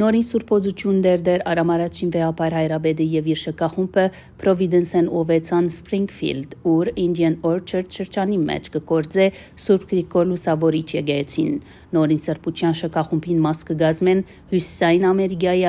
Նորին Սուրբոզություն դերդեր Արամ առաջին վեապար Հայրաբեդի եւ իր շկախումբը Providence-ն ուվեցան Springfield, ուր Indian Orchard շրջանի մեջ կկործե Սուրբ Գրիգոր Լուսավորիչ եկեղեցին։ Նորին Սրբության շկախումբին մաս կգազմեն Հյուսիսային Ամերիկայի արևելյան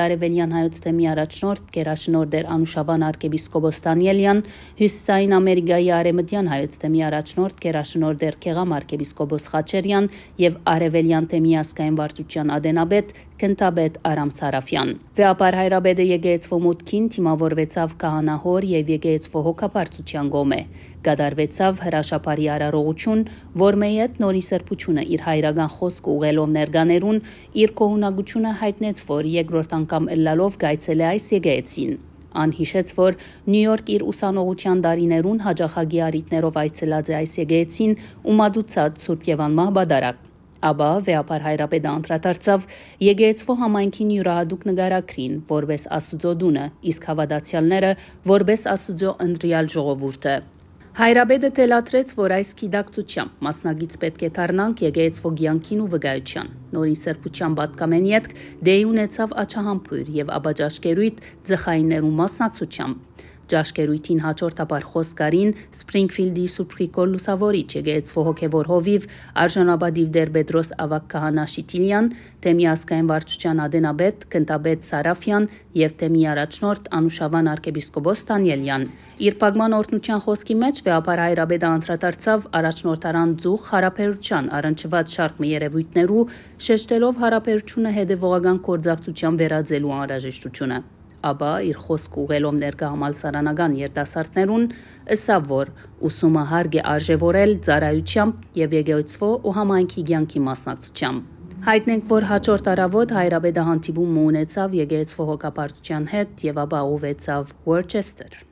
հայոց թեմի առաջնորդ Գերաշնոր դեր Անուշաբան arczepiskopos Դանիելյան, Հյուսիսային Ամերիկայի արևմտյան հայոց թեմի առաջնորդ Գերաշնոր դեր Քեղամ arczepiskopos Խաչերյան եւ արևելյան թեմի ասկային վարչության ադենաբեդ Կենտաբեդ Արամ Արամ Սարաֆյան։ Վեապար Հայրաբեդը եկեղեցվո մուտքին թիմավորվեցավ քահանահոր եւ եկեղեցվո հոգապարծության գոմե։ Գադարվեցավ հրաշապարի արարողություն, որ մեի հետ նորի սրբությունը իր հայրական խոսք ուղելով ներգաներուն իր կողունագությունը հայտնեց, որ երկրորդ անգամ ըլլալով գայցել է այս եկեղեցին։ Ան հիշեց, որ Նյու Յորք իր ուսանողության դարիներուն հաջախագի արիտներով այցելած է այս եկեղեցին ու մատուցած Սուրբ Եվան Մահբադարակ։ Աբա վեապար հայրապետը անդրադարձավ Եգեյցվո համայնքին յուրահատուկ նկարագրին որպես Աստուծո դունը, իսկ հավատացյալները որպես Աստուծո ընդրյալ ժողովուրդը։ Հայրապետը թելադրեց, որ այս կիդակցությամբ մասնագից պետք է դառնանք Եգեյցվո գյանքին ու վկայության։ Նորին սրբության պատկամեն յետք դեի ունեցավ աչահամբույր եւ աբաջաշկերույթ ձխայիներու մասնակցությամբ։ Ճաշկերույթին հաջորդաբար Խոսկարին Սփրինգֆիլդի Սուրբ Գրիգոր Լուսավորիչ եկեղեցու հոգևոր հովիվ արժանապատիվ Դեր Պետրոս Ավակ Քահանա Շիտիլյան, Թեմի ասկային վարչության Ադենաբեդ Կնտաբեդ Սարաֆյան եւ Թեմի առաջնորդ Անուշավան arczepiskopos Տանիելյան։ Իր պագման օրտնության խոսքի մեջ վեապար հայրաբեդը անդրադարձավ առաջնորդարան Ձուխ հարաբերության առնչված շարք մի երևույթներու, շեշտելով հարաբերությունը հետևողական կորձակցության վերաձելու անհրաժեշտությունը ապա իր խոսք ուղելով ներկա համալսարանական երիտասարդներուն ըսավ որ ուսումահարգ է արժևորել ծառայությամբ եւ եգեյցվո ու համայնքի ցանկի մասնակցությամբ Հայտնենք, որ հաջորդ առավոտ հայրաբեդահանդիպում ունեցավ Եգեյցվո հոգապարտության հետ եւ ապա ուվեցավ Worcester։